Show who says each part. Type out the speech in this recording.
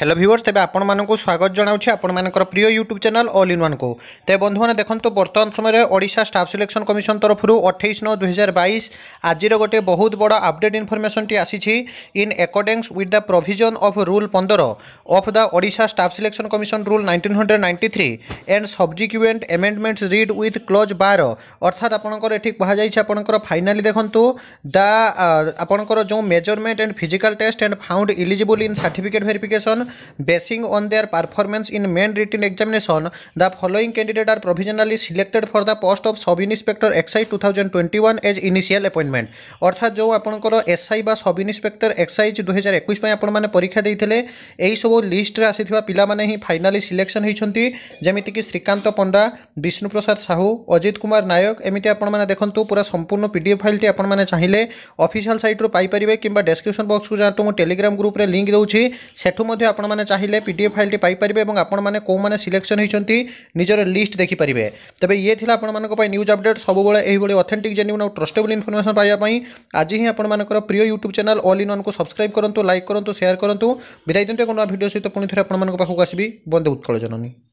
Speaker 1: Hello viewers তবে আপনার স্বাগত জনাওছি আপনার প্রিয় ইউট্যুব চ্যানেল অল ইন ওয়ানকু তবে বন্ধুমানে দেখুন বর্তমান সময় ওড়শা স্টাফ সিলেকশন কমিশন তরফর অঠেইশ নয় দুই হাজার বাইশ আজির গোটে বহুত বড় আপডেট ইনফরমেশনটি আসিছি in accordance with the provision of rule পনের of the Odisha staff selection commission rule nineteen hundred ninety three and subsequent amendments read with clause বার অর্থাৎ আপনার এটি কুহযাইছে আপনার ফাইনালি দেখুন দ্য আপনার যে measurement and physical test and found eligible in certificate verification basing on their performance in main written examination, the following candidate are provisionally selected for the post of sub inspector excise 2021 as initial appointment. অর্থাৎ ଯେଉଁ ଆପଣଙ୍କର SI ବା sub inspector excise ଦୁଇହଜାର ଏକୋଇଶ ପାଇଁ ଆପଣମାନେ ପରୀକ୍ଷା ଦେଇଥିଲେ ଏହିସବୁ ଲିଷ୍ଟରେ ଆସିଥିବା ପିଲାମାନେ ହିଁ ଫାଇନାଲି ସିଲେକ୍ସନ୍ ହୋଇଛନ୍ତି ଯେମିତିକି ଶ୍ରୀକାନ୍ତ ପଣ୍ଡା ବିଷ୍ଣୁପ୍ରସାଦ ସାହୁ ଅଜିତ କୁମାର ନାୟକ ଏମିତି ଆପଣମାନେ ଦେଖନ୍ତୁ ପୁରା ସମ୍ପୂର୍ଣ୍ଣ ପି ଡି ଏଫ୍ ଫାଇଲ୍ଟି ଆପଣମାନେ ଚାହିଁଲେ ଅଫିସିଆଲ୍ ସାଇଟ୍ରୁ ପାଇପାରିବେ କିମ୍ବା ଡେସ୍କ୍ରିପ୍ସନ୍ ବକ୍ସକୁ ଯାଆନ୍ତୁ ମୁଁ ଟେଲିଗ୍ରାମ ଗ୍ରୁପ୍ରେ ଲିଙ୍କ୍ ଦେଉଛି ସେଠୁ ମଧ୍ୟ আপনার চাইলে পিডিএফ ফাইলটি পাইপারে এবং আপনার কেউমানে সিলেকশন হয়েছেন নিজের লিষ্ট দেখিপারে তবে ইয়ে লা আপনার নিউজ অপডেট সবুলে এইভাবে অথেন্টিক জেনুইন ও ট্রস্টেবল ইনফরমেশন পাইবা আজ হি আপনার প্রিয় ইউট্যুব চ্যানেল অল ইন ওয়ানু সবসক্রাইব করতু লাইক করতু সেয়ার করতু বিদায় দিন এক নয় ভিডিও সহ পুঁ থে আপনার পাখক আসবি বন্দে উৎকল জননী